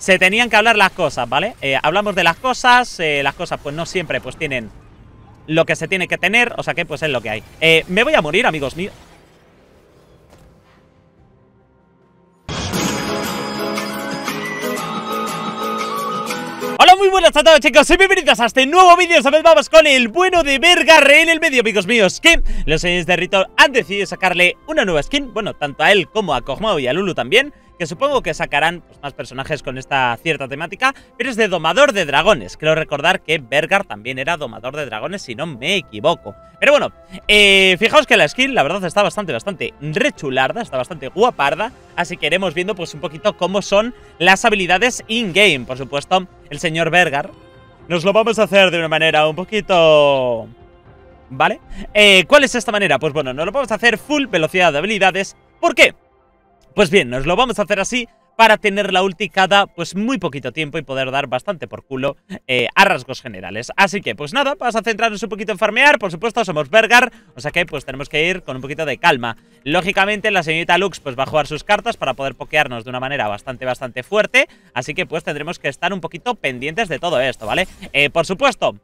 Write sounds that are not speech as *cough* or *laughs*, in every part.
se tenían que hablar las cosas, ¿vale? Eh, hablamos de las cosas, eh, las cosas pues no siempre pues tienen lo que se tiene que tener, o sea que pues es lo que hay. Eh, me voy a morir, amigos míos. Hola, muy buenas a todos chicos y bienvenidos a este nuevo vídeo Esta vez vamos con el bueno de Vergarre en el medio, amigos míos Que los señores de Ritor han decidido sacarle una nueva skin Bueno, tanto a él como a Kog'Maw y a Lulu también que supongo que sacarán pues, más personajes con esta cierta temática, pero es de domador de dragones. Creo recordar que Bergar también era domador de dragones, si no me equivoco. Pero bueno, eh, fijaos que la skin, la verdad, está bastante, bastante rechularda, está bastante guaparda, así que iremos viendo pues un poquito cómo son las habilidades in-game. Por supuesto, el señor Bergar nos lo vamos a hacer de una manera un poquito... ¿Vale? Eh, ¿Cuál es esta manera? Pues bueno, nos lo vamos a hacer full velocidad de habilidades. ¿Por qué? Pues bien, nos lo vamos a hacer así para tener la ulti cada pues muy poquito tiempo y poder dar bastante por culo eh, a rasgos generales. Así que pues nada, vamos a centrarnos un poquito en farmear, por supuesto somos Bergar, o sea que pues tenemos que ir con un poquito de calma. Lógicamente la señorita Lux pues va a jugar sus cartas para poder pokearnos de una manera bastante bastante fuerte, así que pues tendremos que estar un poquito pendientes de todo esto, ¿vale? Eh, por supuesto,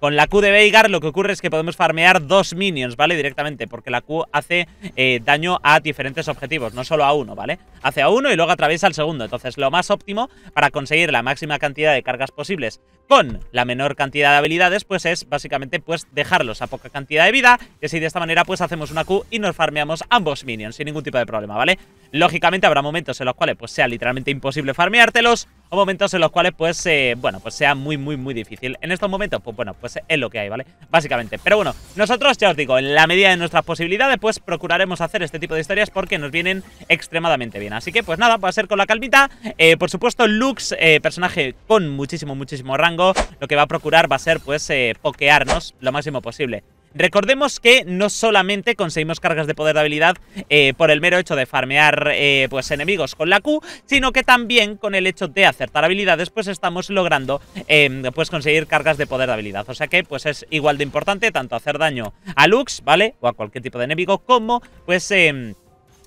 con la Q de Veigar lo que ocurre es que podemos farmear dos minions, ¿vale? Directamente, porque la Q hace eh, daño a diferentes objetivos, no solo a uno, ¿vale? Hace a uno y luego atraviesa al segundo. Entonces, lo más óptimo para conseguir la máxima cantidad de cargas posibles con la menor cantidad de habilidades, pues es básicamente pues dejarlos a poca cantidad de vida. que si de esta manera, pues hacemos una Q y nos farmeamos ambos minions sin ningún tipo de problema, ¿vale? Lógicamente habrá momentos en los cuales pues sea literalmente imposible farmeártelos o momentos en los cuales pues, eh, bueno, pues sea muy, muy, muy difícil. En estos momentos, pues bueno, pues pues, es lo que hay, ¿vale? Básicamente. Pero bueno, nosotros, ya os digo, en la medida de nuestras posibilidades, pues procuraremos hacer este tipo de historias porque nos vienen extremadamente bien. Así que, pues nada, va a ser con la calmita. Eh, por supuesto, Lux, eh, personaje con muchísimo, muchísimo rango, lo que va a procurar va a ser, pues, eh, pokearnos lo máximo posible. Recordemos que no solamente conseguimos cargas de poder de habilidad eh, por el mero hecho de farmear eh, pues enemigos con la Q, sino que también con el hecho de acertar habilidades, pues estamos logrando em, pues conseguir cargas de poder de habilidad. O sea que pues es igual de importante tanto hacer daño a Lux, ¿vale? O a cualquier tipo de enemigo, como pues... Em,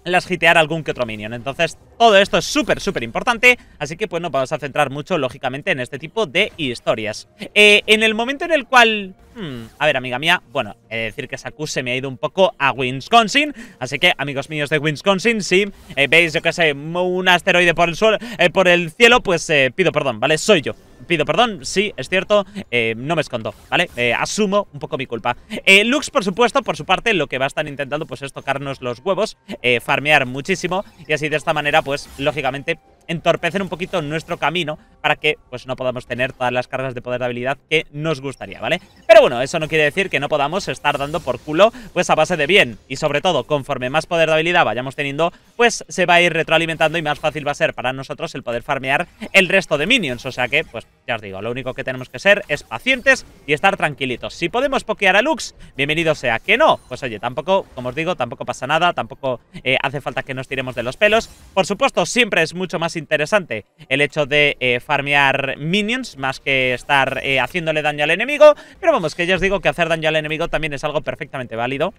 las gitear algún que otro minion. Entonces, todo esto es súper, súper importante, así que bueno, pues, vamos a centrar mucho, lógicamente, en este tipo de historias. Eh, en el momento en el cual... Hmm, a ver, amiga mía, bueno, he de decir que Saku se me ha ido un poco a Wisconsin, así que, amigos míos de Wisconsin, si eh, veis, yo que sé, un asteroide por el, suelo, eh, por el cielo, pues pido perdón, ¿vale? Soy yo pido perdón, sí, es cierto, eh, no me escondo, ¿vale? Eh, asumo un poco mi culpa. Eh, Lux, por supuesto, por su parte, lo que va a estar intentando pues es tocarnos los huevos, farmear muchísimo y así de esta manera, pues, lógicamente, entorpecen un poquito nuestro camino para que pues no podamos tener todas las cargas de poder de habilidad que nos gustaría, ¿vale? Pero bueno, eso no quiere decir que no podamos estar dando por culo pues a base de bien y sobre todo conforme más poder de habilidad vayamos teniendo pues se va a ir retroalimentando y más fácil va a ser para nosotros el poder farmear el resto de minions, o sea que pues ya os digo, lo único que tenemos que ser es pacientes y estar tranquilitos. Si podemos pokear a Lux, bienvenido sea. Que no, pues oye, tampoco, como os digo, tampoco pasa nada, tampoco eh, hace falta que nos tiremos de los pelos. Por supuesto, siempre es mucho más interesante el hecho de eh, farmear minions más que estar eh, haciéndole daño al enemigo. Pero vamos, que ya os digo que hacer daño al enemigo también es algo perfectamente válido.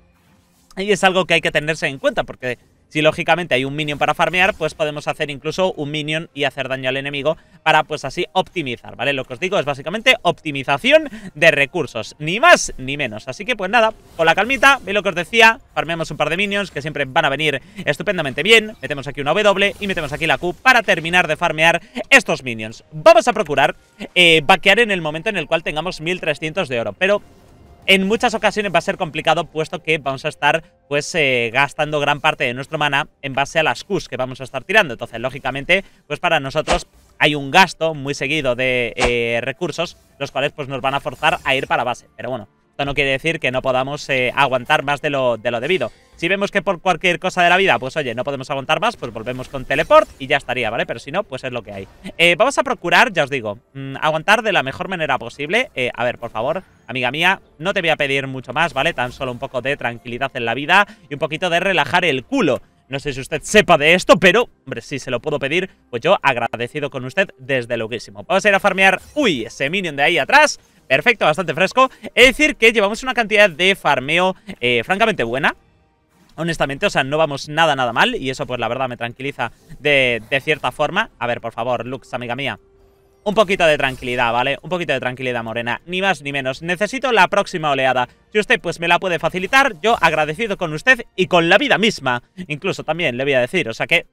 Y es algo que hay que tenerse en cuenta porque si lógicamente hay un minion para farmear, pues podemos hacer incluso un minion y hacer daño al enemigo para pues así optimizar, ¿vale? Lo que os digo es básicamente optimización de recursos, ni más ni menos. Así que pues nada, con la calmita, veis lo que os decía, farmeamos un par de minions que siempre van a venir estupendamente bien, metemos aquí una W y metemos aquí la Q para terminar de farmear estos minions. Vamos a procurar eh, vaquear en el momento en el cual tengamos 1300 de oro, pero en muchas ocasiones va a ser complicado puesto que vamos a estar pues eh, gastando gran parte de nuestro mana en base a las Qs que vamos a estar tirando. Entonces, lógicamente, pues para nosotros hay un gasto muy seguido de eh, recursos, los cuales pues nos van a forzar a ir para base. Pero bueno, esto no quiere decir que no podamos eh, aguantar más de lo, de lo debido. Si vemos que por cualquier cosa de la vida, pues oye, no podemos aguantar más, pues volvemos con teleport y ya estaría, ¿vale? Pero si no, pues es lo que hay. Eh, vamos a procurar, ya os digo, mm, aguantar de la mejor manera posible. Eh, a ver, por favor, amiga mía, no te voy a pedir mucho más, ¿vale? Tan solo un poco de tranquilidad en la vida y un poquito de relajar el culo. No sé si usted sepa de esto, pero, hombre, si se lo puedo pedir, pues yo agradecido con usted desde loquísimo. Vamos a ir a farmear, uy, ese minion de ahí atrás. Perfecto, bastante fresco. Es decir, que llevamos una cantidad de farmeo eh, francamente buena honestamente, o sea, no vamos nada, nada mal y eso pues la verdad me tranquiliza de, de cierta forma. A ver, por favor, Lux, amiga mía, un poquito de tranquilidad, ¿vale? Un poquito de tranquilidad, Morena, ni más ni menos. Necesito la próxima oleada. Si usted pues me la puede facilitar, yo agradecido con usted y con la vida misma. Incluso también le voy a decir, o sea que...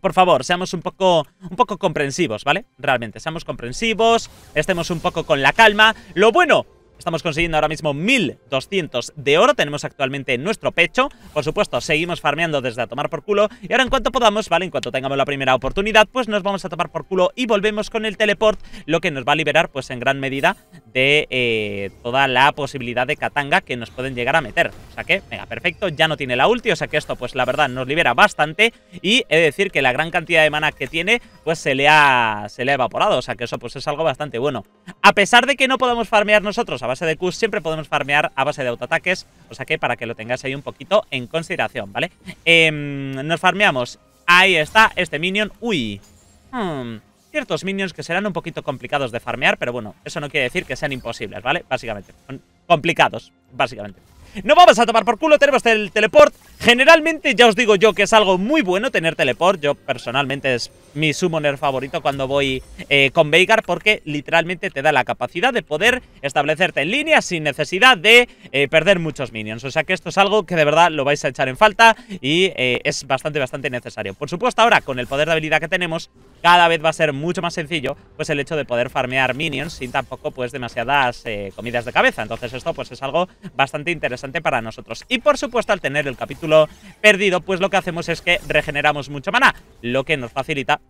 Por favor, seamos un poco, un poco comprensivos, ¿vale? Realmente, seamos comprensivos, estemos un poco con la calma. Lo bueno Estamos consiguiendo ahora mismo 1200 de oro, tenemos actualmente en nuestro pecho. Por supuesto, seguimos farmeando desde a tomar por culo. Y ahora en cuanto podamos, ¿vale? En cuanto tengamos la primera oportunidad, pues nos vamos a tomar por culo y volvemos con el teleport, lo que nos va a liberar pues en gran medida de eh, toda la posibilidad de katanga que nos pueden llegar a meter. O sea que, venga, perfecto, ya no tiene la ulti, o sea que esto pues la verdad nos libera bastante y he de decir que la gran cantidad de mana que tiene pues se le ha, se le ha evaporado, o sea que eso pues es algo bastante bueno. A pesar de que no podamos farmear nosotros base de Q siempre podemos farmear a base de autoataques, o sea que para que lo tengáis ahí un poquito en consideración, ¿vale? Em, nos farmeamos. Ahí está este minion. Uy. Hmm, ciertos minions que serán un poquito complicados de farmear, pero bueno, eso no quiere decir que sean imposibles, ¿vale? Básicamente, son complicados, básicamente. No vamos a tomar por culo, tenemos el teleport, Generalmente ya os digo yo que es algo muy bueno tener teleport. Yo personalmente es mi summoner favorito cuando voy eh, con Veigar porque literalmente te da la capacidad de poder establecerte en línea sin necesidad de eh, perder muchos minions. O sea que esto es algo que de verdad lo vais a echar en falta y eh, es bastante, bastante necesario. Por supuesto ahora con el poder de habilidad que tenemos cada vez va a ser mucho más sencillo pues el hecho de poder farmear minions sin tampoco pues demasiadas comidas de cabeza. Entonces esto pues es algo bastante interesante para nosotros. Y por supuesto al tener el capítulo perdido, pues lo que hacemos es que regeneramos mucho maná, lo que nos facilita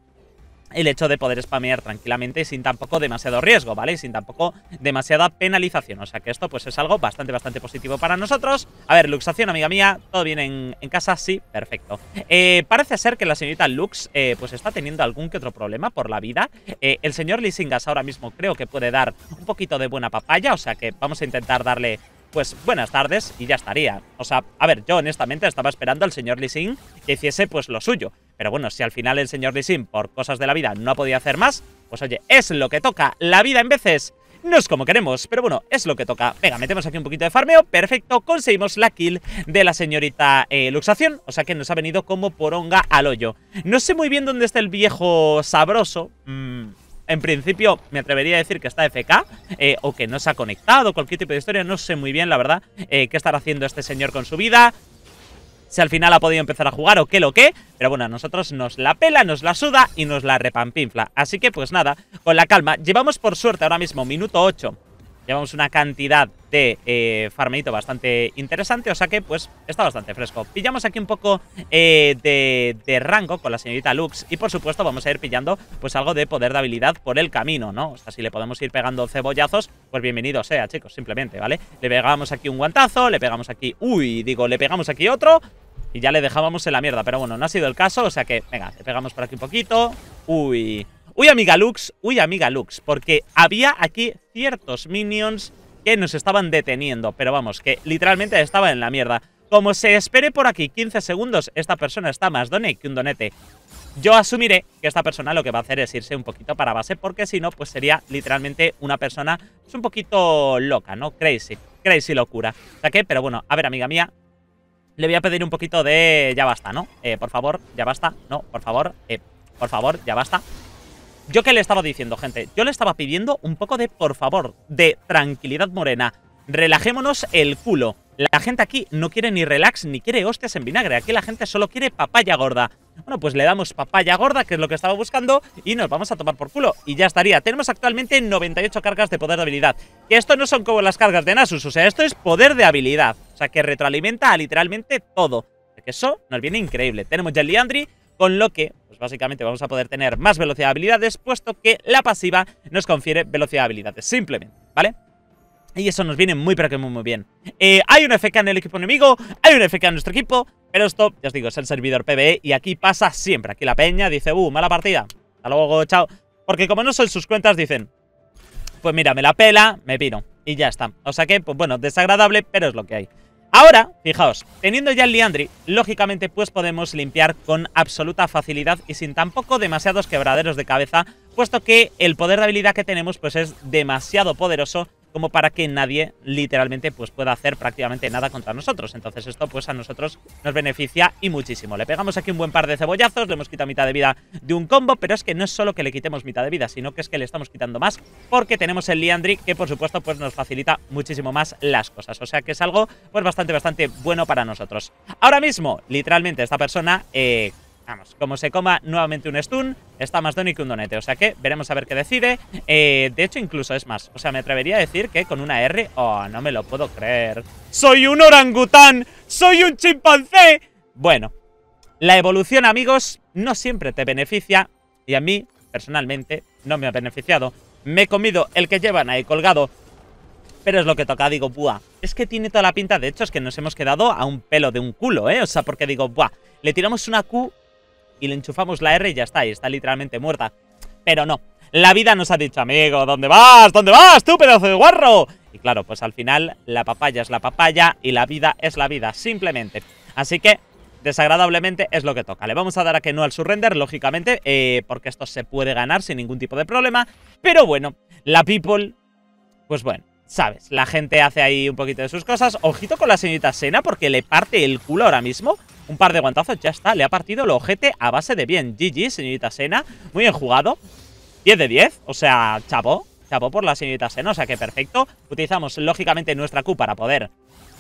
el hecho de poder spamear tranquilamente y sin tampoco demasiado riesgo, ¿vale? Y sin tampoco demasiada penalización. O sea que esto pues es algo bastante, bastante positivo para nosotros. A ver, Luxación, amiga mía, ¿todo bien en, casa? Sí, perfecto. Eh, parece ser que la señorita Lux eh, pues está teniendo algún que otro problema por la vida. Eh, el señor Lisingas ahora mismo creo que puede dar un poquito de buena papaya, o sea que vamos a intentar darle pues buenas tardes y ya estaría. O sea, a ver, yo honestamente estaba esperando al señor Lee que hiciese pues lo suyo. Pero bueno, si al final el señor Lee Sin por cosas de la vida no ha podido hacer más, pues oye, es lo que toca. La vida en veces no es como queremos, pero bueno, es lo que toca. Venga, metemos aquí un poquito de farmeo, perfecto, conseguimos la kill de la señorita eh, Luxación, o sea que nos ha venido como poronga al hoyo. No sé muy bien dónde está el viejo sabroso, mmm en principio me atrevería a decir que está FK eh, o que no se ha conectado, cualquier tipo de historia, no sé muy bien la verdad eh, qué estará haciendo este señor con su vida, si al final ha podido empezar a jugar o qué lo qué, pero bueno, a nosotros nos la pela, nos la suda y nos la repampinfla. Así que pues nada, con la calma, llevamos por suerte ahora mismo minuto 8 Llevamos una cantidad de eh, bastante interesante, o sea que pues está bastante fresco. Pillamos aquí un poco eh, de, de, rango con la señorita Lux y por supuesto vamos a ir pillando pues algo de poder de habilidad por el camino, ¿no? O sea, si le podemos ir pegando cebollazos, pues bienvenido sea, chicos, simplemente, ¿vale? Le pegamos aquí un guantazo, le pegamos aquí... Uy, digo, le pegamos aquí otro y ya le dejábamos en la mierda, pero bueno, no ha sido el caso, o sea que, venga, le pegamos por aquí un poquito. Uy... Uy, amiga Lux, uy, amiga Lux, porque había aquí ciertos minions que nos estaban deteniendo, pero vamos, que literalmente estaba en la mierda. Como se espere por aquí 15 segundos, esta persona está más done que un donete. Yo asumiré que esta persona lo que va a hacer es irse un poquito para base, porque si no, pues sería literalmente una persona Es un poquito loca, ¿no? Crazy, crazy locura. O sea que, pero bueno, a ver, amiga mía, le voy a pedir un poquito de... ya basta, ¿no? Eh, por favor, ya basta, no, por favor, eh, por favor, ya basta. Yo qué le estaba diciendo, gente. Yo le estaba pidiendo un poco de, por favor, de tranquilidad morena. Relajémonos el culo. La gente aquí no quiere ni relax ni quiere hostias en vinagre. Aquí la gente solo quiere papaya gorda. Bueno, pues le damos papaya gorda, que es lo que estaba buscando, y nos vamos a tomar por culo. Y ya estaría. Tenemos actualmente 98 cargas de poder de habilidad. Que esto no son como las cargas de Nasus, o sea, esto es poder de habilidad. O sea, que retroalimenta literalmente todo. Porque eso nos viene increíble. Tenemos ya el Liandry, con lo que pues básicamente vamos a poder tener más velocidad de habilidades, puesto que la pasiva nos confiere velocidad de habilidades, simplemente, ¿vale? Y eso nos viene muy, pero que muy, muy bien. Eh, hay un FK en el equipo enemigo, hay un FK en nuestro equipo, pero esto, ya os digo, es el servidor PvE y aquí pasa siempre. Aquí la peña dice, uh, mala partida, hasta luego, chao. Porque como no son sus cuentas, dicen, pues mira, me la pela, me piro y ya está. O sea que, pues bueno, desagradable, pero es lo que hay. Ahora, fijaos, teniendo ya el Liandry, lógicamente pues podemos limpiar con absoluta facilidad y sin tampoco demasiados quebraderos de cabeza, puesto que el poder de habilidad que tenemos pues es demasiado poderoso como para que nadie literalmente pues pueda hacer prácticamente nada contra nosotros. Entonces esto pues a nosotros nos beneficia y muchísimo. Le pegamos aquí un buen par de cebollazos, le hemos quitado mitad de vida de un combo, pero es que no es solo que le quitemos mitad de vida, sino que es que le estamos quitando más porque tenemos el Liandry que por supuesto pues nos facilita muchísimo más las cosas. O sea que es algo pues bastante, bastante bueno para nosotros. Ahora mismo, literalmente esta persona... Eh, Vamos, como se coma nuevamente un stun, está más doni que un donete. O sea que veremos a ver qué decide. Eh, de hecho, incluso es más. O sea, me atrevería a decir que con una R... Oh, no me lo puedo creer. ¡Soy un orangután! ¡Soy un chimpancé! Bueno, la evolución, amigos, no siempre te beneficia. Y a mí, personalmente, no me ha beneficiado. Me he comido el que llevan ahí colgado. Pero es lo que toca, digo, buah, es que tiene toda la pinta, de hecho, es que nos hemos quedado a un pelo de un culo, ¿eh? O sea, porque digo, buah, le tiramos una Q y le enchufamos la R y ya está, y está literalmente muerta. Pero no, la vida nos ha dicho, amigo, ¿dónde vas? ¿Dónde vas, tú pedazo de guarro? Y claro, pues al final la papaya es la papaya y la vida es la vida, simplemente. Así que, desagradablemente, es lo que toca. Le vamos a dar a que no al surrender, lógicamente, eh, porque esto se puede ganar sin ningún tipo de problema. Pero bueno, la people, pues bueno, sabes, la gente hace ahí un poquito de sus cosas. Ojito con la señorita Sena porque le parte el culo ahora mismo un par de guantazos, ya está. Le ha partido el ojete a base de bien. GG, señorita Sena. Muy bien jugado. 10 de 10. O sea, chapó. Chapó por la señorita Sena. O sea que perfecto. Utilizamos, lógicamente, nuestra Q para poder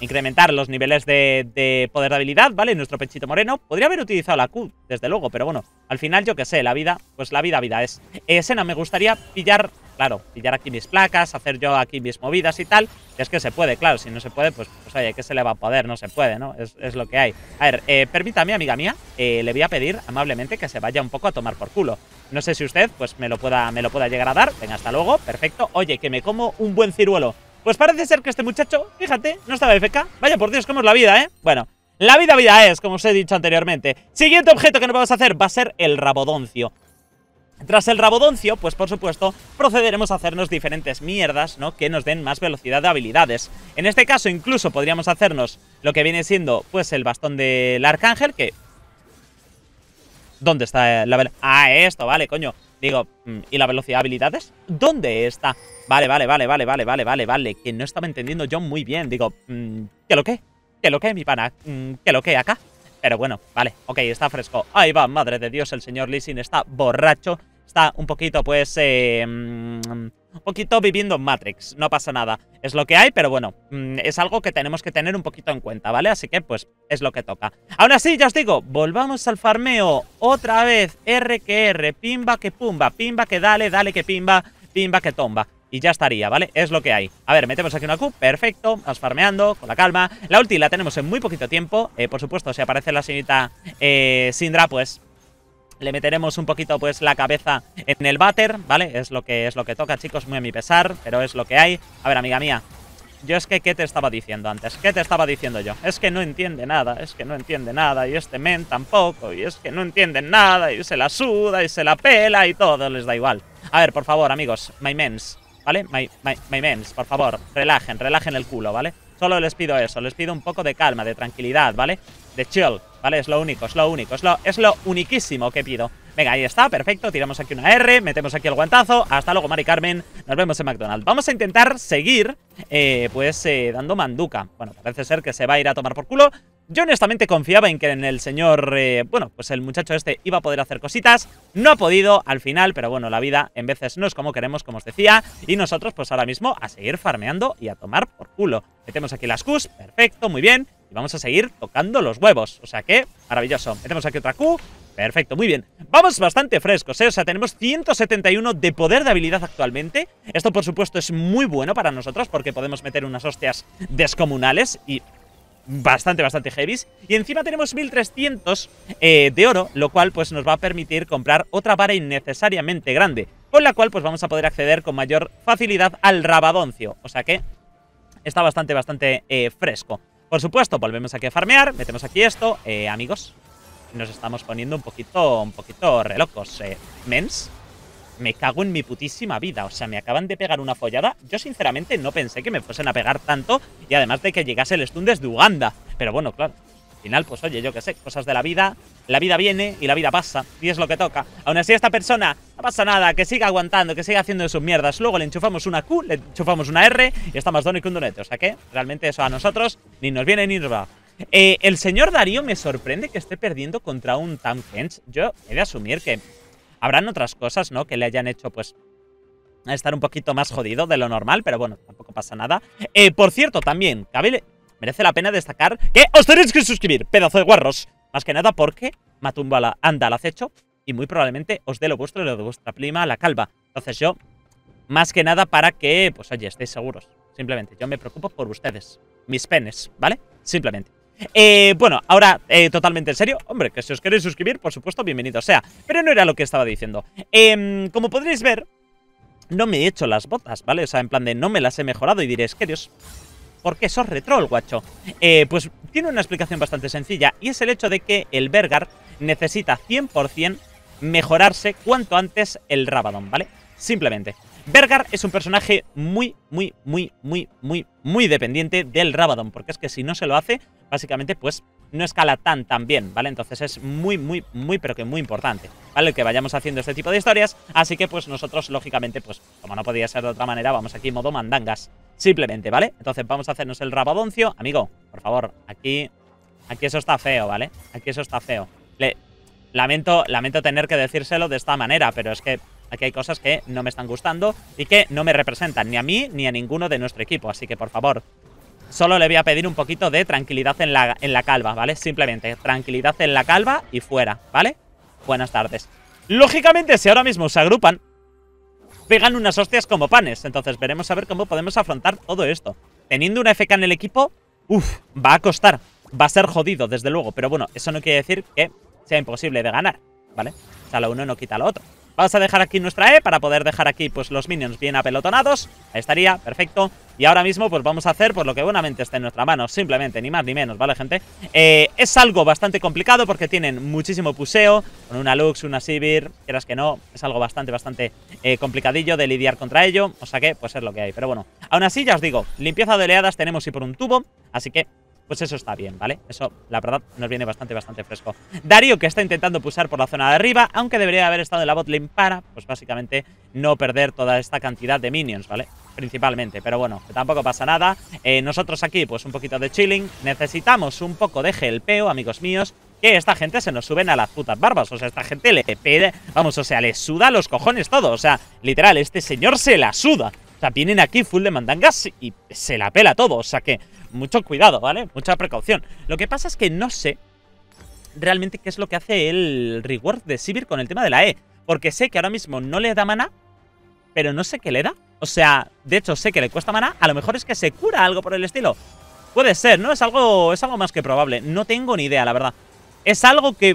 incrementar los niveles de, poder de habilidad, ¿vale? Nuestro pechito moreno. Podría haber utilizado la Q, desde luego, pero bueno, al final yo que sé, la vida, pues la vida, vida es. Eh, Sena, me gustaría pillar claro, pillar aquí mis placas, hacer yo aquí mis movidas y tal. es que se puede, claro, si no se puede, pues, pues oye, ¿qué se le va a poder? No se puede, ¿no? Es, lo que hay. A ver, eh, permítame, amiga mía, eh, le voy a pedir amablemente que se vaya un poco a tomar por culo. No sé si usted, pues me lo pueda, me lo pueda llegar a dar. Venga, hasta luego, perfecto. Oye, que me como un buen ciruelo. Pues parece ser que este muchacho, fíjate, no estaba de feca Vaya por Dios, cómo es la vida, ¿eh? Bueno, la vida vida es, como os he dicho anteriormente. Siguiente objeto que nos vamos a hacer va a ser el rabodoncio. Tras el rabodoncio, pues por supuesto, procederemos a hacernos diferentes mierdas, ¿no? Que nos den más velocidad de habilidades. En este caso, incluso podríamos hacernos lo que viene siendo, pues, el bastón del arcángel, que... ¿Dónde está la velocidad? Ah, esto, vale, coño. Digo, mm, ¿y la velocidad de habilidades? ¿Dónde está? Vale, vale, vale, vale, vale, vale, vale, vale. Que no estaba entendiendo yo muy bien. Digo, mm, ¿qué lo que? ¿Qué lo que, mi pana? Mm, ¿Qué lo que acá? Pero bueno, vale, ok, está fresco. Ahí va, madre de Dios, el señor Lissin está borracho. Está un poquito, pues, eh, mm, un poquito viviendo en Matrix. No pasa nada. Es lo que hay, pero bueno, mm, es algo que tenemos que tener un poquito en cuenta, ¿vale? Así que, pues, es lo que toca. Aún así, ya os digo, volvamos al farmeo otra vez. R que R, pimba que pumba, pimba que dale, dale que pimba, pimba que tomba y ya estaría, ¿vale? Es lo que hay. A ver, metemos aquí una Q, perfecto, vamos farmeando, con la calma. La ulti la tenemos en muy poquito tiempo. Eh, por supuesto, si aparece la señorita eh, Sindra, pues le meteremos un poquito pues la cabeza en el váter, ¿vale? Es lo que es lo que toca, chicos, muy a mi pesar, pero es lo que hay. A ver, amiga mía, yo es que, ¿qué te estaba diciendo antes? ¿Qué te estaba diciendo yo? Es que no entiende nada, es que no entiende nada, y este men tampoco, y es que no entienden nada, y se la suda, y se la pela, y todo les da igual. A ver, por favor, amigos, my mens, ¿Vale? My, my, por favor, relajen, relajen el culo, ¿vale? Solo les pido eso, les pido un poco de calma, de tranquilidad, ¿vale? De chill, ¿vale? Es lo único, es lo único, es lo, es lo uniquísimo que pido. Venga, ahí está, perfecto, tiramos aquí una R, metemos aquí el guantazo, hasta luego Mari Carmen, nos vemos en McDonald's. Vamos a intentar seguir, eh, pues, eh, dando manduca. Bueno, parece ser que se va a ir a tomar por culo, yo honestamente confiaba en que en el señor, eh, bueno, pues el muchacho este iba a poder hacer cositas. No ha podido al final, pero bueno, la vida en veces no es como queremos, como os decía. Y nosotros pues ahora mismo a seguir farmeando y a tomar por culo. Metemos aquí las Qs, perfecto, muy bien. Y vamos a seguir tocando los huevos, o sea que maravilloso. Metemos aquí otra Q, Perfecto, muy bien. Vamos bastante frescos, ¿eh? O sea, tenemos 171 de poder de habilidad actualmente. Esto, por supuesto, es muy bueno para nosotros porque podemos meter unas hostias descomunales y bastante, bastante heavies. Y encima tenemos 1300 eh, de oro, lo cual pues nos va a permitir comprar otra vara innecesariamente grande, con la cual pues vamos a poder acceder con mayor facilidad al rabadoncio. O sea que está bastante, bastante eh, fresco. Por supuesto, volvemos aquí a farmear, metemos aquí esto, eh, amigos. Nos estamos poniendo un poquito, un poquito relocos, mens me cago en mi putísima vida. O sea, me acaban de pegar una follada. Yo sinceramente no pensé que me fuesen a pegar tanto. Y además de que llegase el stun de Uganda. Pero bueno, claro. Al final, pues oye, yo qué sé, cosas de la vida. La vida viene y la vida pasa. Y es lo que toca. Aún así, esta persona, no pasa nada, que siga aguantando, que siga haciendo sus mierdas. Luego le enchufamos una Q, le enchufamos una R y está más dono un donete. O sea que realmente eso a nosotros ni nos viene ni nos va. Eh, el señor Darío me sorprende que esté perdiendo contra un Tam Yo he de asumir que Habrán otras cosas, ¿no? Que le hayan hecho, pues, estar un poquito más jodido de lo normal, pero bueno, tampoco pasa nada. Eh, por cierto, también, cabe, merece la pena destacar que os tenéis que suscribir, pedazo de guarros. Más que nada porque Matumbala anda al acecho y muy probablemente os dé lo vuestro y lo de vuestra prima, la calva. Entonces yo, más que nada para que, pues oye, estéis seguros. Simplemente, yo me preocupo por ustedes, mis penes, ¿vale? Simplemente. Eh, bueno, ahora eh, totalmente en serio. Hombre, que si os queréis suscribir, por supuesto, bienvenido sea. Pero no era lo que estaba diciendo. Em, como podréis ver, no me he hecho las botas, ¿vale? O sea, en plan de no me las he mejorado y diréis, dios! ¿por qué sos retrol, guacho? Eh, pues tiene una explicación bastante sencilla y es el hecho de que el Bergar necesita 100% mejorarse cuanto antes el Rabadon, ¿vale? Simplemente. Bergar es un personaje muy, muy, muy, muy, muy, muy dependiente del Rabadon, porque es que si no se lo hace, básicamente pues no escala tan tan bien, ¿vale? Entonces es muy, muy, muy, pero que muy importante, ¿vale? que vayamos haciendo este tipo de historias, así que pues nosotros lógicamente pues como no podía ser de otra manera, vamos aquí modo mandangas, simplemente, ¿vale? Entonces vamos a hacernos el rabadoncio, amigo, por favor, aquí, aquí eso está feo, ¿vale? Aquí eso está feo. Le, lamento, lamento tener que decírselo de esta manera, pero es que aquí hay cosas que no me están gustando y que no me representan ni a mí ni a ninguno de nuestro equipo. Así que, por favor, Solo le voy a pedir un poquito de tranquilidad en la, en la calva, ¿vale? Simplemente tranquilidad en la calva y fuera, ¿vale? Buenas tardes. Lógicamente, si ahora mismo se agrupan, pegan unas hostias como panes. Entonces veremos a ver cómo podemos afrontar todo esto. Teniendo una FK en el equipo, uff, va a costar. Va a ser jodido, desde luego. Pero bueno, eso no quiere decir que sea imposible de ganar, ¿vale? O sea, lo uno no quita lo otro. Vamos a dejar aquí nuestra E para poder dejar aquí pues los minions bien apelotonados. Ahí estaría, perfecto. Y ahora mismo pues vamos a hacer por lo que buenamente está en nuestra mano, simplemente, ni más ni menos, ¿vale, gente? Eh, es algo bastante complicado porque tienen muchísimo puseo, con una Lux, una Sivir, quieras que no, es algo bastante, bastante eh, complicadillo de lidiar contra ello, o sea que pues es lo que hay. Pero bueno, aún así ya os digo, limpieza de oleadas tenemos y por un tubo, así que pues eso está bien, ¿vale? Eso, la verdad, nos viene bastante, bastante fresco. Darío, que está intentando pulsar por la zona de arriba, aunque debería haber estado en la botlane para, pues básicamente, no perder toda esta cantidad de minions, ¿vale? Principalmente, pero bueno, tampoco pasa nada. Eh, nosotros aquí, pues un poquito de chilling. Necesitamos un poco de gelpeo, amigos míos que esta gente se nos suben a las putas barbas. O sea, esta gente le pide, vamos, o sea, le suda los cojones todo. O sea, literal, este señor se la suda sea, vienen aquí full de mandangas y se la pela todo. O sea que mucho cuidado, ¿vale? Mucha precaución. Lo que pasa es que no sé realmente qué es lo que hace el reward de Sivir con el tema de la E. Porque sé que ahora mismo no le da mana, pero no sé qué le da. O sea, de hecho sé que le cuesta mana. A lo mejor es que se cura algo por el estilo. Puede ser, ¿no? Es algo, es algo más que probable. No tengo ni idea, la verdad. Es algo que,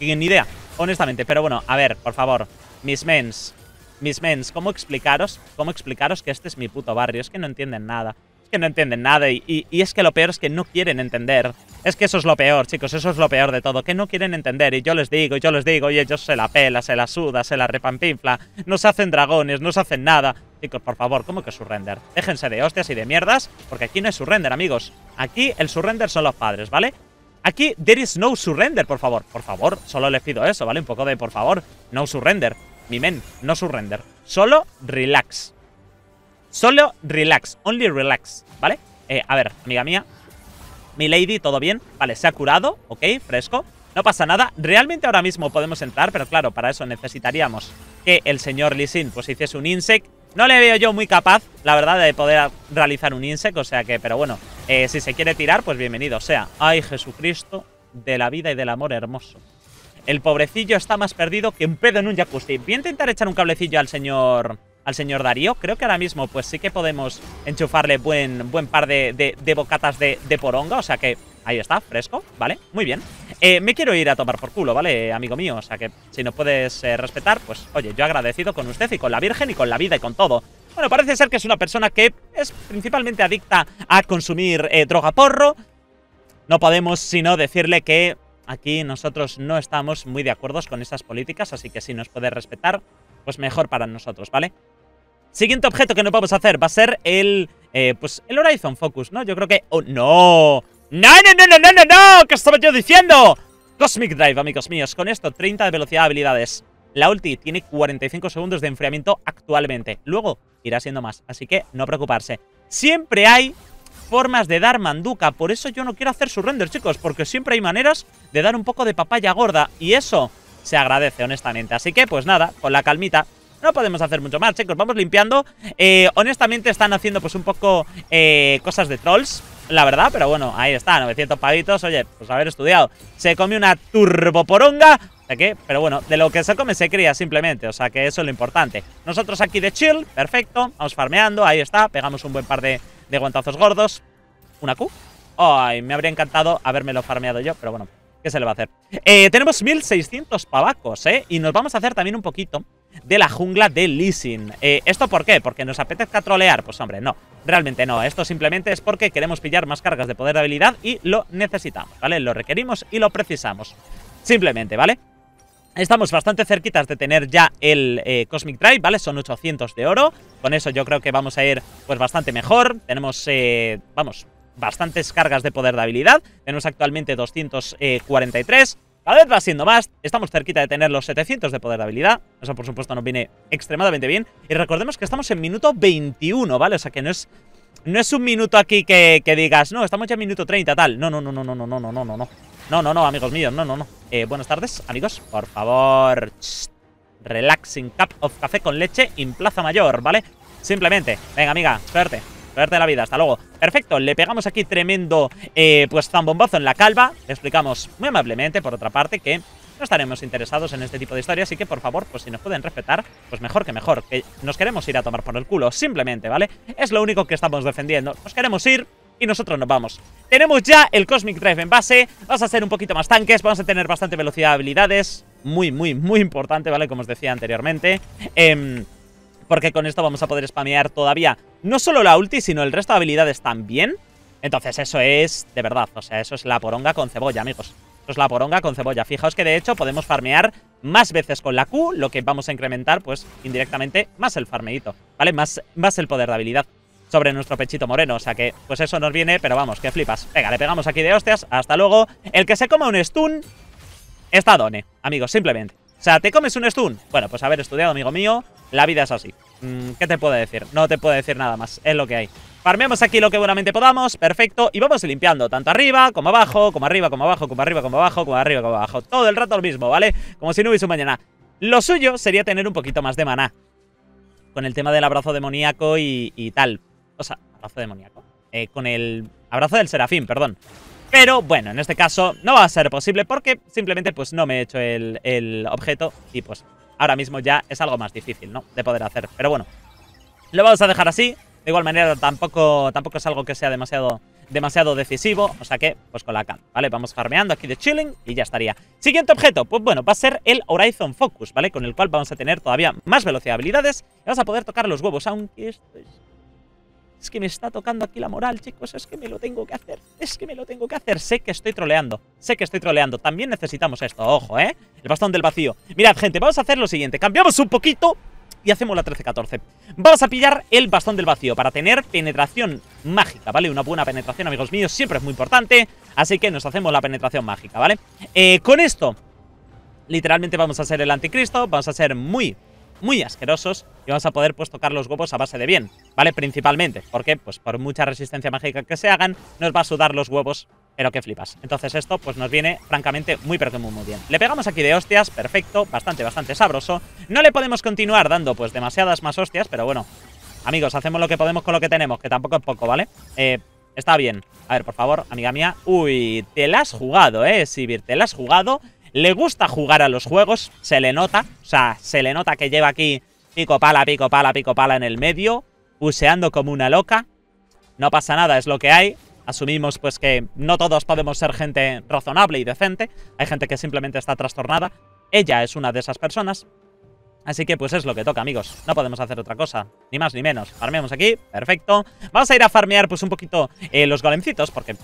ni idea, honestamente. Pero bueno, a ver, por favor. Mis mens, mis mens, ¿cómo explicaros, ¿cómo explicaros que este es mi puto barrio? Es que no entienden nada. Es que no entienden nada y, es que lo peor es que no quieren entender. Es que eso es lo peor, chicos, eso es lo peor de todo, que no quieren entender. Y yo les digo, yo les digo, y ellos se la pela, se la suda, se la repampinfla, nos hacen dragones, se hacen nada. Chicos, por favor, ¿cómo que surrender? Déjense de hostias y de mierdas, porque aquí no es surrender, amigos. Aquí el surrender son los padres, ¿vale? Aquí there is no surrender, por favor. Por favor, solo les pido eso, ¿vale? Un poco de por favor, no surrender mi men, no surrender. Solo relax. Solo relax, only relax, ¿vale? Eh, a ver, amiga mía. Mi lady, todo bien. Vale, se ha curado, ok, fresco. No pasa nada. Realmente ahora mismo podemos entrar, pero claro, para eso necesitaríamos que el señor Lisin Sin pues, hiciese un insect. No le veo yo muy capaz, la verdad, de poder realizar un insect, o sea que, pero bueno, eh, si se quiere tirar, pues bienvenido o sea. Ay, Jesucristo, de la vida y del amor hermoso. El pobrecillo está más perdido que un pedo en un jacuzzi. Voy a intentar echar un cablecillo al señor al señor Darío. Creo que ahora mismo pues sí que podemos enchufarle buen, buen par de, bocatas de, poronga. O sea que ahí está, fresco, ¿vale? Muy bien. Eh, me quiero ir a tomar por culo, ¿vale, amigo mío? O sea que si no puedes eh, respetar, pues oye, yo agradecido con usted y con la Virgen y con la vida y con todo. Bueno, parece ser que es una persona que es principalmente adicta a consumir eh, droga porro. No podemos sino decirle que aquí nosotros no estamos muy de acuerdo con esas políticas, así que si nos puede respetar, pues mejor para nosotros, ¿vale? Siguiente objeto que no podemos hacer va a ser el, eh, pues el Horizon Focus, ¿no? Yo creo que... ¡Oh, no! ¡No, no, no, no, no, no, no! ¿Qué estaba yo diciendo? Cosmic Drive, amigos míos. Con esto, 30 de velocidad de habilidades. La ulti tiene 45 segundos de enfriamiento actualmente. Luego irá siendo más, así que no preocuparse. Siempre hay formas de dar manduca. Por eso yo no quiero hacer renders chicos, porque siempre hay maneras de dar un poco de papaya gorda. Y eso se agradece, honestamente. Así que, pues nada, con la calmita no podemos hacer mucho más, chicos. Vamos limpiando. Eh, honestamente están haciendo pues un poco eh, cosas de trolls, la verdad. Pero bueno, ahí está, 900 pavitos. Oye, pues haber estudiado. Se come una turboporonga qué? pero bueno, de lo que se come se cría simplemente, o sea que eso es lo importante. Nosotros aquí de chill, perfecto, vamos farmeando, ahí está, pegamos un buen par de, de guantazos gordos. ¿Una Q? Ay, me habría encantado habérmelo farmeado yo, pero bueno, ¿qué se le va a hacer? Eh, tenemos 1600 pavacos, ¿eh? Y nos vamos a hacer también un poquito de la jungla de leasing. Eh, ¿Esto por qué? ¿Porque nos apetezca trolear? Pues hombre, no. Realmente no. Esto simplemente es porque queremos pillar más cargas de poder de habilidad y lo necesitamos, ¿vale? Lo requerimos y lo precisamos. Simplemente, ¿vale? Estamos bastante cerquitas de tener ya el eh, Cosmic Drive, ¿vale? Son 800 de oro. Con eso yo creo que vamos a ir pues bastante mejor. Tenemos, eh, vamos, bastantes cargas de poder de habilidad. Tenemos actualmente 243. Cada vez va siendo más. Estamos cerquita de tener los 700 de poder de habilidad. Eso, por supuesto, nos viene extremadamente bien. Y recordemos que estamos en minuto 21, ¿vale? O sea que no es... No es un minuto aquí que, que digas, no, estamos ya en minuto 30, tal. No, no, no, no, no, no, no, no, no, no. No, no, no, amigos míos, no, no, no. Eh, buenas tardes, amigos. Por favor, relaxing cup of café con leche en Plaza Mayor, ¿vale? Simplemente. Venga, amiga, suerte. Suerte la vida, hasta luego. Perfecto, le pegamos aquí tremendo, eh, pues, zambombazo en la calva. Le explicamos muy amablemente, por otra parte, que no estaremos interesados en este tipo de historias, así que por favor, pues si nos pueden respetar, pues mejor que mejor, que nos queremos ir a tomar por el culo, simplemente, ¿vale? Es lo único que estamos defendiendo, nos queremos ir, y nosotros nos vamos. Tenemos ya el Cosmic Drive en base, vamos a hacer un poquito más tanques, vamos a tener bastante velocidad de habilidades, muy, muy, muy importante, ¿vale? Como os decía anteriormente. Em, porque con esto vamos a poder spamear todavía no solo la ulti, sino el resto de habilidades también. Entonces eso es, de verdad, o sea, eso es la poronga con cebolla, amigos. Eso es la poronga con cebolla. Fijaos que de hecho podemos farmear más veces con la Q, lo que vamos a incrementar, pues, indirectamente, más el farmeito, ¿vale? Más, más el poder de habilidad sobre nuestro pechito moreno. O sea que, pues eso nos viene, pero vamos, que flipas. Venga, le pegamos aquí de hostias, hasta luego. El que se coma un stun está done, amigos, simplemente. O sea, ¿te comes un stun? Bueno, pues haber estudiado, amigo mío, la vida es así. Mm, ¿Qué te puedo decir? No te puedo decir nada más, es lo que hay. Farmeamos aquí lo que buenamente podamos, perfecto, y vamos limpiando tanto arriba como abajo, como arriba, como abajo, como arriba, como abajo, como arriba, como abajo. Todo el rato lo mismo, ¿vale? Como si no hubiese mañana. Lo suyo sería tener un poquito más de maná. Con el tema del abrazo demoníaco y tal. O sea, abrazo demoníaco. Eh, con el abrazo del serafín, perdón. Pero bueno, en este caso no va a ser posible porque simplemente pues no me he hecho el, objeto y pues ahora mismo ya es algo más difícil, ¿no? De poder hacer. Pero bueno, lo vamos a dejar así. De igual manera tampoco, tampoco es algo que sea demasiado demasiado decisivo, o sea que, pues con la cam, ¿vale? Vamos farmeando aquí de chilling y ya estaría. Siguiente objeto, pues bueno, va a ser el Horizon Focus, ¿vale? Con el cual vamos a tener todavía más velocidad de habilidades y vamos a poder tocar los huevos, aunque esto es es que me está tocando aquí la moral, chicos. Es que me lo tengo que hacer. Es que me lo tengo que hacer. Sé que estoy troleando. Sé que estoy troleando. También necesitamos esto. Ojo, ¿eh? El bastón del vacío. Mirad, gente, vamos a hacer lo siguiente. Cambiamos un poquito y hacemos la 13-14. Vamos a pillar el bastón del vacío para tener penetración mágica, ¿vale? Una buena penetración, amigos míos, siempre es muy importante. Así que nos hacemos la penetración mágica, ¿vale? Eh, con esto, literalmente vamos a ser el anticristo, vamos a ser muy muy asquerosos y vamos a poder pues tocar los huevos a base de bien, ¿vale? Principalmente, porque pues por mucha resistencia mágica que se hagan, nos va a sudar los huevos, pero que flipas. Entonces esto pues nos viene francamente muy pero que muy muy bien. Le pegamos aquí de hostias, perfecto, bastante bastante sabroso. No le podemos continuar dando pues demasiadas más hostias, pero bueno, amigos, hacemos lo que podemos con lo que tenemos, que tampoco es poco, ¿vale? Eh... Está bien. A ver, por favor, amiga mía. Uy, te la has jugado, eh, Sibir. Te la has jugado. Le gusta jugar a los juegos, se le nota. O sea, se le nota que lleva aquí pico pala, pico pala, pico pala en el medio. puseando como una loca. No pasa nada, es lo que hay. Asumimos pues que no todos podemos ser gente razonable y decente. Hay gente que simplemente está trastornada. Ella es una de esas personas. Así que pues es lo que toca, amigos. No podemos hacer otra cosa, ni más ni menos. Farmeamos aquí, perfecto. Vamos a ir a farmear pues un poquito eh, los golemcitos, porque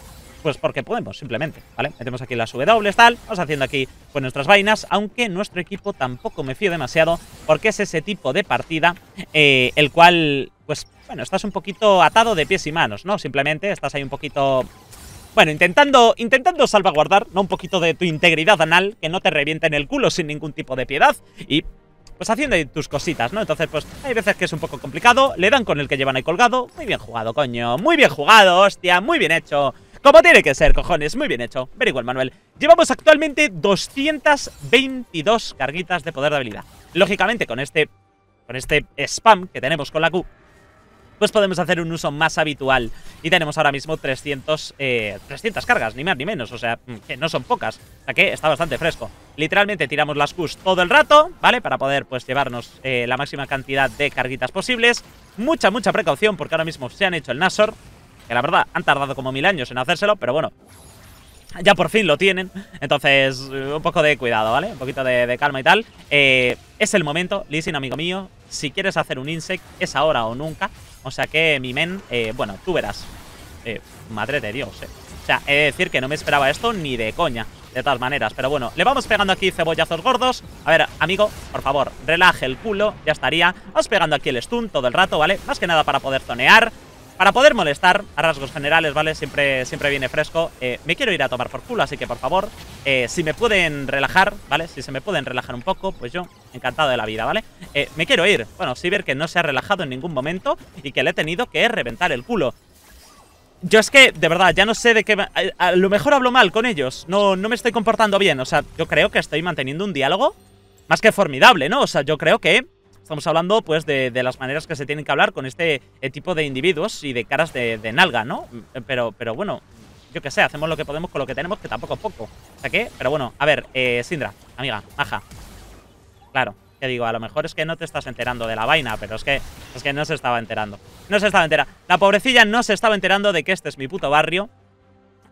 pues porque podemos, simplemente, ¿vale? Metemos aquí las W, tal, vamos haciendo aquí pues, nuestras vainas, aunque nuestro equipo tampoco me fío demasiado, porque es ese tipo de partida eh, el cual, pues, bueno, estás un poquito atado de pies y manos, ¿no? Simplemente estás ahí un poquito... Bueno, intentando, intentando salvaguardar, ¿no? Un poquito de tu integridad anal, que no te en el culo sin ningún tipo de piedad, y pues haciendo tus cositas, ¿no? Entonces, pues hay veces que es un poco complicado, le dan con el que llevan ahí colgado, muy bien jugado, coño, muy bien jugado, hostia, muy bien hecho, como tiene que ser, cojones, muy bien hecho Ver igual, Manuel Llevamos actualmente 222 carguitas de poder de habilidad Lógicamente, con este, con este spam que tenemos con la Q pues podemos hacer un uso más habitual. Y tenemos ahora mismo 300, eh, 300 cargas, ni más ni menos, o sea, mm, que no son pocas. O sea que está bastante fresco. Literalmente tiramos las Qs todo el rato, ¿vale? Para poder pues llevarnos eh, la máxima cantidad de carguitas posibles. Mucha, mucha precaución porque ahora mismo se han hecho el Nasor. Que la verdad, han tardado como mil años en hacérselo, pero bueno. Ya por fin lo tienen. Entonces, eh, un poco de cuidado, ¿vale? Un poquito de, calma y tal. Eh, es el momento, Sin, amigo mío. Si quieres hacer un insect, es ahora o nunca. O sea que, mi men, eh, bueno, tú verás. madre de Dios, eh. O sea, he de decir que no me esperaba esto ni de coña. De todas maneras, pero bueno, le vamos pegando aquí cebollazos gordos. A ver, amigo, por favor, relaje el culo, ya estaría. Vamos pegando aquí el stun todo el rato, ¿vale? Más que nada para poder tonear para poder molestar, a rasgos generales, ¿vale? Siempre, siempre viene fresco. Eh, me quiero ir a tomar por culo, así que por favor, eh, si me pueden relajar, ¿vale? Si se me pueden relajar un poco, pues yo encantado de la vida, ¿vale? Eh, me quiero ir. Bueno, sí ver que no se ha relajado en ningún momento y que le he tenido que reventar el culo. Yo es que, de verdad, ya no sé de qué... A, a, lo mejor hablo mal con ellos. No, no me estoy comportando bien. O sea, yo creo que estoy manteniendo un diálogo más que formidable, ¿no? O sea, yo creo que Estamos hablando, pues, de, las maneras que se tienen que hablar con este eh, tipo de individuos y de caras de, nalga, ¿no? Mm, pero, pero bueno, yo qué sé, hacemos lo que podemos con lo que tenemos, que tampoco es poco. O sea que, pero bueno, a ver, eh, Sindra, amiga, maja. Claro, te digo, a lo mejor es que no te estás enterando de la vaina, pero es que, es que no se estaba enterando. No se estaba enterando. La pobrecilla no se estaba enterando de que este es mi puto barrio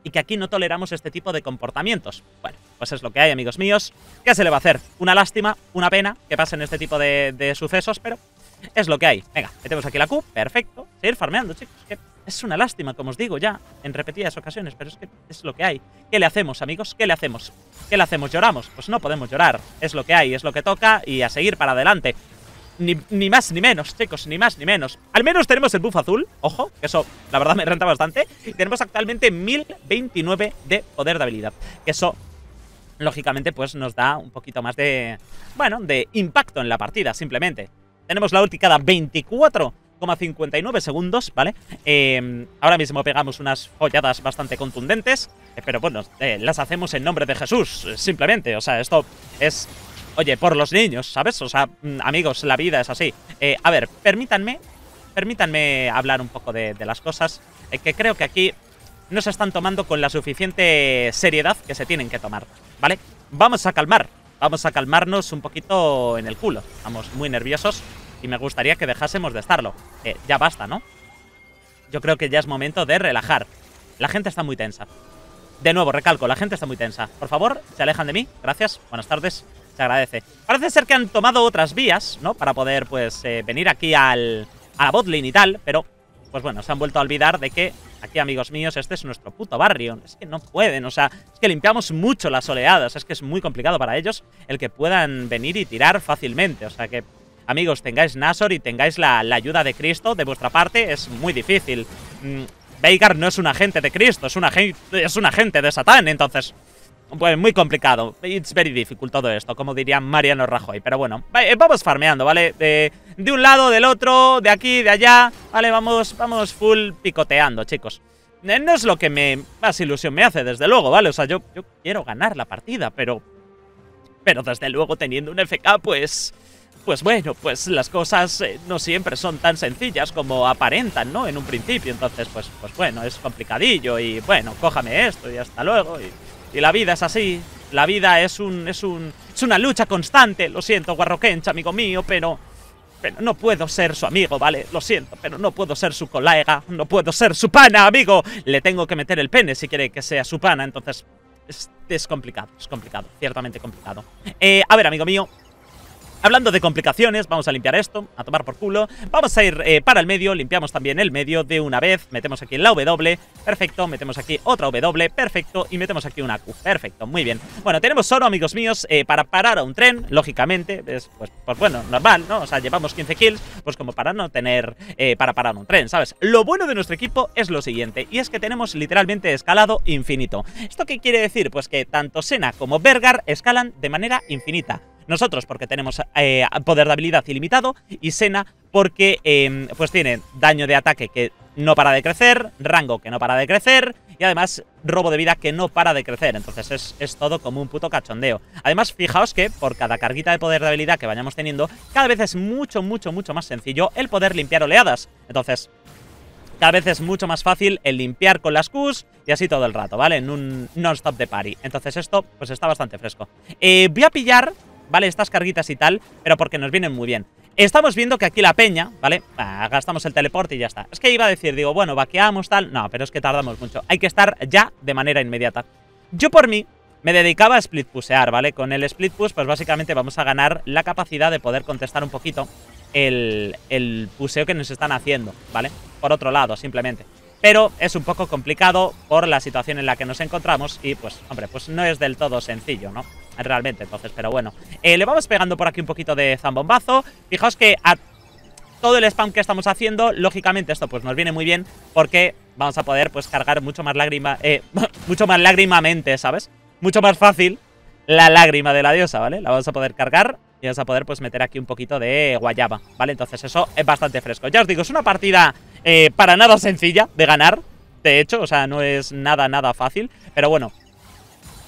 y que aquí no toleramos este tipo de comportamientos. Bueno, pues es lo que hay, amigos míos. ¿Qué se le va a hacer? Una lástima, una pena que pasen este tipo de, sucesos, pero es lo que hay. Venga, metemos aquí la Q, perfecto. Seguir farmeando, chicos, es una lástima, como os digo ya, en repetidas ocasiones, pero es que es lo que hay. ¿Qué le hacemos, amigos? ¿Qué le hacemos? ¿Qué le hacemos? ¿Lloramos? Pues no podemos llorar. Es lo que hay, es lo que toca y a seguir para adelante. Ni, más ni menos, chicos, ni más ni menos. Al menos tenemos el buff azul, ojo, que eso la verdad me renta bastante. Y tenemos actualmente 1029 de poder de habilidad, que eso lógicamente pues nos da un poquito más de, bueno, de impacto en la partida, simplemente. Tenemos la ulti cada 24,59 segundos, ¿vale? Em, ahora mismo pegamos unas folladas bastante contundentes, eh, pero bueno, eh, las hacemos en nombre de Jesús, simplemente. O sea, esto es Oye, por los niños, ¿sabes? O sea, mm, amigos, la vida es así. Eh, a ver, permítanme, permítanme hablar un poco de, las cosas, eh, que creo que aquí no se están tomando con la suficiente seriedad que se tienen que tomar, ¿vale? Vamos a calmar, vamos a calmarnos un poquito en el culo. Estamos muy nerviosos y me gustaría que dejásemos de estarlo. Eh, ya basta, ¿no? Yo creo que ya es momento de relajar. La gente está muy tensa. De nuevo, recalco, la gente está muy tensa. Por favor, se alejan de mí. Gracias. Buenas tardes se agradece. Parece ser que han tomado otras vías, ¿no? Para poder, pues, eh, venir aquí al, a la botlane y tal, pero, pues bueno, se han vuelto a olvidar de que aquí, amigos míos, este es nuestro puto barrio. Es que no pueden, o sea, es que limpiamos mucho las oleadas, es que es muy complicado para ellos el que puedan venir y tirar fácilmente, o sea que... Amigos, tengáis Nasor y tengáis la, ayuda de Cristo de vuestra parte, es muy difícil. Mm, Veigar no es un agente de Cristo, es un, es un agente de Satán, entonces bueno, muy complicado. It's very difficult todo esto, como diría Mariano Rajoy. Pero bueno, eh, vamos farmeando, ¿vale? De, de un lado, del otro, de aquí, de allá. Vale, vamos, vamos full picoteando, chicos. Eh, no es lo que me más ilusión me hace, desde luego, ¿vale? O sea, yo, quiero ganar la partida, pero... Pero desde luego teniendo un FK, pues... Pues bueno, pues las cosas eh, no siempre son tan sencillas como aparentan, ¿no? En un principio, entonces, pues, pues bueno, es complicadillo y bueno, cójame esto y hasta luego y y la vida es así. La vida es un, es un, es una lucha constante. Lo siento, Guarroquencha, amigo mío, pero, pero no puedo ser su amigo, ¿vale? Lo siento, pero no puedo ser su colega. No puedo ser su pana, amigo. Le tengo que meter el pene si quiere que sea su pana. Entonces, es, es complicado, es complicado. Ciertamente complicado. Eh, a ver, amigo mío, Hablando de complicaciones, vamos a limpiar esto, a tomar por culo. Vamos a ir eh, para el medio, limpiamos también el medio de una vez. Metemos aquí la W, perfecto. Metemos aquí otra W, perfecto. Y metemos aquí una Q, perfecto, muy bien. Bueno, tenemos oro, amigos míos, eh, para parar a un tren, lógicamente. Pues, pues, bueno, normal, ¿no? O sea, llevamos 15 kills, pues como para no tener, eh, para parar un tren, ¿sabes? Lo bueno de nuestro equipo es lo siguiente, y es que tenemos literalmente escalado infinito. ¿Esto qué quiere decir? Pues que tanto Sena como Bergar escalan de manera infinita. Nosotros porque tenemos eh, poder de habilidad ilimitado y Sena porque em, pues tiene daño de ataque que no para de crecer, rango que no para de crecer y además robo de vida que no para de crecer. Entonces es, es, todo como un puto cachondeo. Además, fijaos que por cada carguita de poder de habilidad que vayamos teniendo, cada vez es mucho, mucho, mucho más sencillo el poder limpiar oleadas. Entonces, cada vez es mucho más fácil el limpiar con las Qs y así todo el rato, ¿vale? En un non-stop de party. Entonces esto, pues está bastante fresco. Eh, voy a pillar ¿vale? Estas carguitas y tal, pero porque nos vienen muy bien. Estamos viendo que aquí la peña, ¿vale? Ah, gastamos el teleporte y ya está. Es que iba a decir, digo, bueno, vaqueamos, tal. No, pero es que tardamos mucho. Hay que estar ya de manera inmediata. Yo por mí me dedicaba a split pusear, ¿vale? Con el split push, pues básicamente vamos a ganar la capacidad de poder contestar un poquito el, el puseo que nos están haciendo, ¿vale? Por otro lado, simplemente. Pero es un poco complicado por la situación en la que nos encontramos y, pues, hombre, pues no es del todo sencillo, ¿no? realmente, entonces, pero bueno. Eh, le vamos pegando por aquí un poquito de zambombazo. Fijaos que a todo el spam que estamos haciendo, lógicamente esto pues nos viene muy bien porque vamos a poder pues cargar mucho más lágrima, eh, *laughs* mucho más lágrimamente, ¿sabes? Mucho más fácil la lágrima de la diosa, ¿vale? La vamos a poder cargar y vamos a poder pues meter aquí un poquito de guayaba, ¿vale? Entonces eso es bastante fresco. Ya os digo, es una partida eh, para nada sencilla de ganar, de hecho, o sea, no es nada, nada fácil, pero bueno,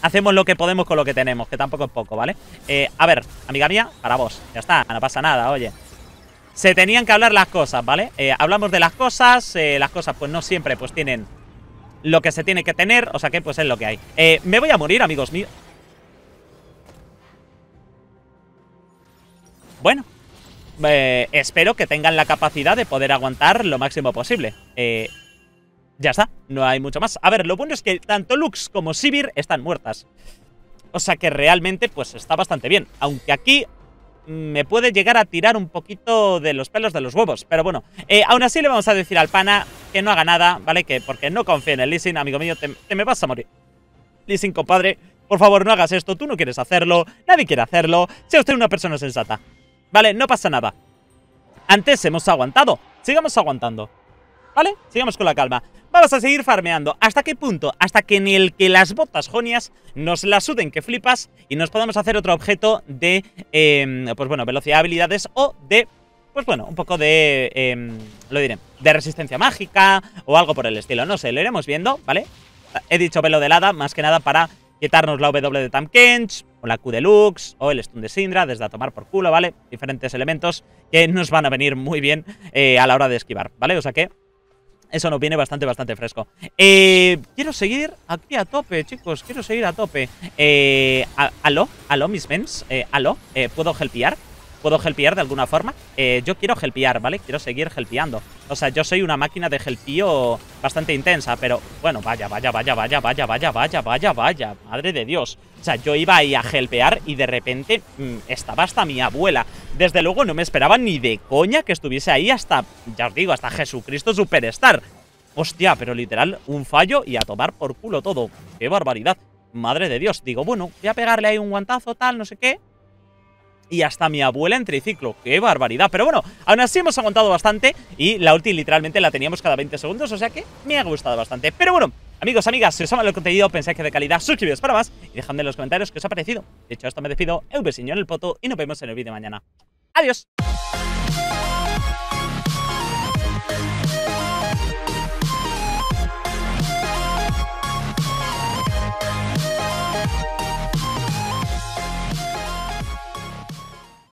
hacemos lo que podemos con lo que tenemos, que tampoco es poco, ¿vale? Eh, a ver, amiga mía, para vos. Ya está, no pasa nada, oye. Se tenían que hablar las cosas, ¿vale? Eh, hablamos de las cosas, eh, las cosas pues no siempre pues tienen lo que se tiene que tener, o sea que pues es lo que hay. me voy a morir, amigos míos. Bueno, espero que tengan la capacidad de poder aguantar lo máximo posible. Eh, ya está, no hay mucho más. A ver, lo bueno es que tanto Lux como Sivir están muertas. O sea que realmente pues está bastante bien. Aunque aquí me puede llegar a tirar un poquito de los pelos de los huevos. Pero bueno, eh, aún así le vamos a decir al pana que no haga nada, ¿vale? Que porque no confía en el leasing, amigo mío, te, me vas a morir. Leasing, compadre, por favor no hagas esto, tú no quieres hacerlo, nadie quiere hacerlo. Sea usted una persona sensata. Vale, no pasa nada. Antes hemos aguantado, sigamos aguantando. ¿Vale? Sigamos con la calma. Vamos a seguir farmeando. ¿Hasta qué punto? Hasta que en el que las botas jonias nos las suden que flipas y nos podamos hacer otro objeto de, em, pues bueno, velocidad, habilidades o de, pues bueno, un poco de, em, lo diré, de resistencia mágica o algo por el estilo. No sé, lo iremos viendo, ¿vale? He dicho velo de lada, más que nada para quitarnos la W de Tam Kench, o la Q Deluxe. o el Stun de Syndra, desde a tomar por culo, ¿vale? Diferentes elementos que nos van a venir muy bien eh, a la hora de esquivar, ¿vale? O sea que eso nos viene bastante, bastante fresco. Eh, quiero seguir aquí a tope, chicos. Quiero seguir a tope. Eh, aló, aló, mis mens. Eh, aló, eh, ¿puedo helpear? puedo helpear de alguna forma. Eh, yo quiero helpear, ¿vale? Quiero seguir helpeando. O sea, yo soy una máquina de helpío bastante intensa, pero bueno, vaya, vaya, vaya, vaya, vaya, vaya, vaya, vaya, vaya, madre de Dios. O sea, yo iba ahí a helpear y de repente mm, estaba hasta mi abuela. Desde luego no me esperaba ni de coña que estuviese ahí hasta, ya os digo, hasta Jesucristo Superstar. Hostia, pero literal, un fallo y a tomar por culo todo. ¡Qué barbaridad! Madre de Dios. Digo, bueno, voy a pegarle ahí un guantazo, tal, no sé qué y hasta mi abuela en triciclo. ¡Qué barbaridad! Pero bueno, aún así hemos aguantado bastante y la ulti literalmente la teníamos cada 20 segundos, o sea que me ha gustado bastante. Pero bueno, amigos, amigas, si os ha gustado el contenido, pensáis que de calidad, suscribíos para más y dejadme en los comentarios qué os ha parecido. De hecho, esto me despido, eu en el poto y nos vemos en el vídeo mañana. ¡Adiós!